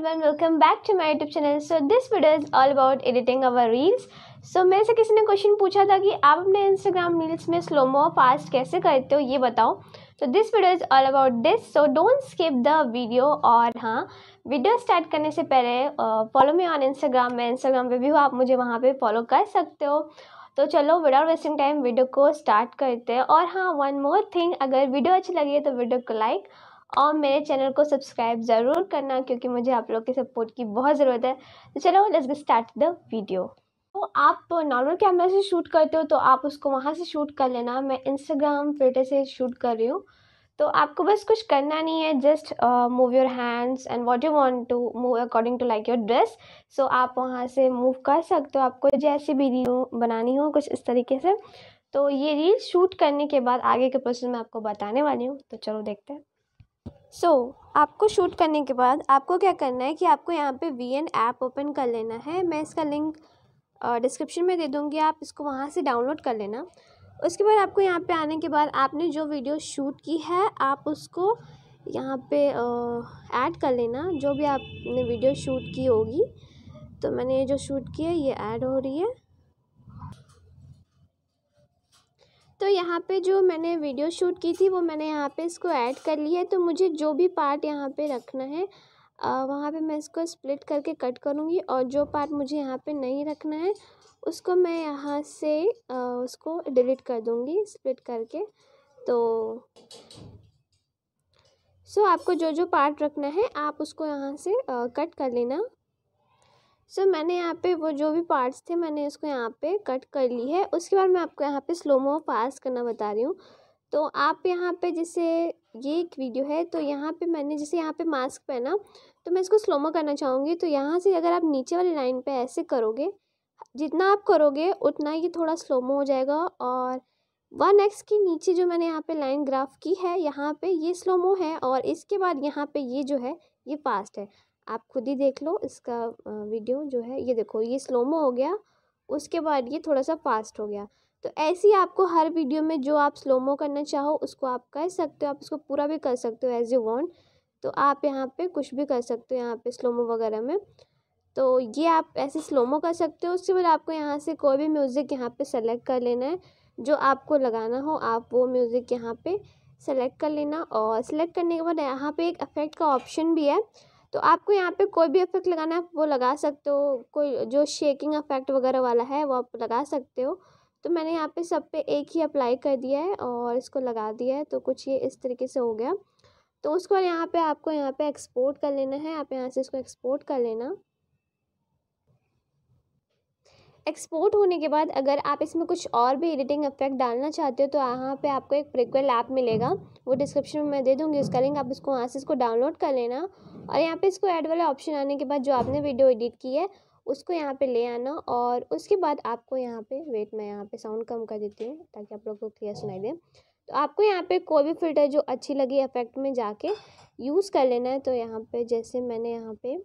welcome back to my YouTube channel so this video is all about editing our reels so मेरे से किसी ने question पूछा था कि आप अपने इंस्टाग्राम रील्स में स्लोमो फास्ट कैसे करते हो ये बताओ तो this video is all about this so don't skip the video और हाँ वीडियो स्टार्ट करने से पहले फॉलो मी ऑन इंस्टाग्राम मैं इंस्टाग्राम पे भी हूँ आप मुझे वहाँ पे फॉलो कर सकते हो तो चलो विदाउट वेस्टिंग टाइम वीडियो को स्टार्ट करते हैं और हाँ वन मोर थिंग अगर वीडियो अच्छी लगी है तो वीडियो को लाइक और मेरे चैनल को सब्सक्राइब ज़रूर करना क्योंकि मुझे आप लोग के सपोर्ट की बहुत ज़रूरत है तो चलो लेट्स स्टार्ट द वीडियो तो आप नॉर्मल कैमरा से शूट करते हो तो आप उसको वहाँ से शूट कर लेना मैं इंस्टाग्राम फिल्टर से शूट कर रही हूँ तो आपको बस कुछ करना नहीं है just move your hands and what you want to move according to like your dress so आप वहाँ से मूव कर सकते हो आपको जैसी भी रील बनानी हो कुछ इस तरीके से तो ये रील शूट करने के बाद आगे के प्रोसेस मैं आपको बताने वाली हूँ तो चलो देखते हैं सो so, आपको शूट करने के बाद आपको क्या करना है कि आपको यहाँ पे वी एन ऐप ओपन कर लेना है मैं इसका लिंक डिस्क्रिप्शन में दे दूँगी आप इसको वहाँ से डाउनलोड कर लेना उसके बाद आपको यहाँ पे आने के बाद आपने जो वीडियो शूट की है आप उसको यहाँ पे ऐड कर लेना जो भी आपने वीडियो शूट की होगी तो मैंने ये जो शूट किया है ये ऐड हो रही है तो यहाँ पे जो मैंने वीडियो शूट की थी वो मैंने यहाँ पे इसको ऐड कर लिया है तो मुझे जो भी पार्ट यहाँ पे रखना है वहाँ पे मैं इसको स्प्लिट करके कट करूँगी और जो पार्ट मुझे यहाँ पे नहीं रखना है उसको मैं यहाँ से आ, उसको डिलीट कर दूँगी स्प्लिट करके तो सो आपको जो जो पार्ट रखना है आप उसको यहाँ से आ, कट कर लेना सो so, मैंने यहाँ पे वो जो भी पार्ट्स थे मैंने इसको यहाँ पे कट कर ली है उसके बाद मैं आपको यहाँ पे स्लोमो पास करना बता रही हूँ तो आप यहाँ पे जैसे ये एक वीडियो है तो यहाँ पे मैंने जैसे यहाँ पे मास्क पहना तो मैं इसको स्लोमो करना चाहूँगी तो यहाँ से अगर आप नीचे वाली लाइन पर ऐसे करोगे जितना आप करोगे उतना ये थोड़ा स्लोमो हो जाएगा और वन एक्स के नीचे जो मैंने यहाँ पे लाइन ग्राफ की है यहाँ पे ये स्लोमो है और इसके बाद यहाँ पे ये जो है ये फास्ट है आप खुद ही देख लो इसका वीडियो जो है ये देखो ये स्लोमो हो गया उसके बाद ये थोड़ा सा फास्ट हो गया तो ऐसे ही आपको हर वीडियो में जो आप स्लोमो करना चाहो उसको आप कर सकते हो आप उसको पूरा भी कर सकते हो एज़ यू वॉन्ट तो आप यहाँ पे कुछ भी कर सकते हो यहाँ पे स्लोमो वगैरह में तो ये आप ऐसे स्लोमो कर सकते हो उसके बाद आपको यहाँ से कोई भी म्यूज़िक यहाँ पे सेलेक्ट कर लेना है जो आपको लगाना हो आप वो म्यूज़िक यहाँ पे सेलेक्ट कर लेना और सेलेक्ट करने के बाद यहाँ पे एक अफेक्ट का ऑप्शन भी है तो आपको यहाँ पे कोई भी इफेक्ट लगाना है वो लगा सकते हो कोई जो शेकिंग इफेक्ट वगैरह वाला है वो आप लगा सकते हो तो मैंने यहाँ पे सब पे एक ही अप्लाई कर दिया है और इसको लगा दिया है तो कुछ ये इस तरीके से हो गया तो उसको यहाँ पे आपको यहाँ पे एक्सपोर्ट कर लेना है आप यहाँ से इसको एक्सपोर्ट कर लेना एक्सपोर्ट होने के बाद अगर आप इसमें कुछ और भी एडिटिंग इफेक्ट डालना चाहते हो तो यहाँ पे आपको एक प्रिक्वेल ऐप मिलेगा वो डिस्क्रिप्शन में मैं दे दूँगी उसका लिंक आप इसको वहाँ से इसको डाउनलोड कर लेना और यहाँ पे इसको ऐड वाला ऑप्शन आने के बाद जो आपने वीडियो एडिट की है उसको यहाँ पर ले आना और उसके बाद आपको यहाँ पर वेट मैं यहाँ पर साउंड कम कर देती हूँ ताकि आप लोग को क्लियर सुनाई दें तो आपको यहाँ पर कोई भी फिल्टर जो अच्छी लगी इफेक्ट में जाके यूज़ कर लेना है तो यहाँ पर जैसे मैंने यहाँ पर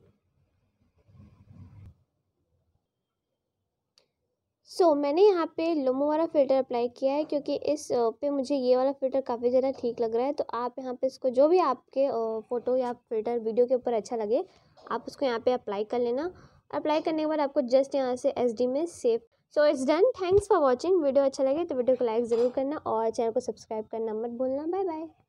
सो so, मैंने यहाँ पे लोमो वाला फ़िल्टर अप्लाई किया है क्योंकि इस पे मुझे ये वाला फ़िल्टर काफ़ी ज़्यादा ठीक लग रहा है तो आप यहाँ पे इसको जो भी आपके फ़ोटो या फ़िल्टर वीडियो के ऊपर अच्छा लगे आप उसको यहाँ पे अप्लाई कर लेना अप्लाई करने के बाद आपको जस्ट यहाँ से एस में save so it's done thanks for watching video अच्छा लगे तो वीडियो को लाइक ज़रूर करना और चैनल को सब्सक्राइब करना मत भूलना बाय बाय